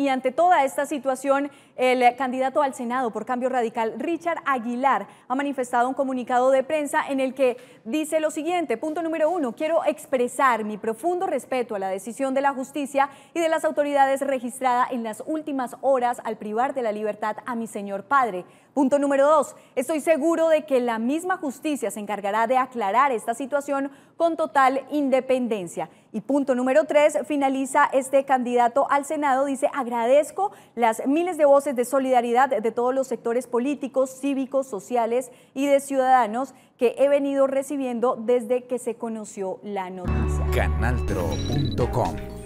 Y ante toda esta situación, el candidato al Senado por Cambio Radical, Richard Aguilar, ha manifestado un comunicado de prensa en el que dice lo siguiente, punto número uno, quiero expresar mi profundo respeto a la decisión de la justicia y de las autoridades registrada en las últimas horas al privar de la libertad a mi señor padre. Punto número dos, estoy seguro de que la misma justicia se encargará de aclarar esta situación con total independencia. Y punto número tres, finaliza este candidato al Senado, dice, agradezco las miles de voces de solidaridad de todos los sectores políticos, cívicos, sociales y de ciudadanos que he venido recibiendo desde que se conoció la noticia. Canaltro.com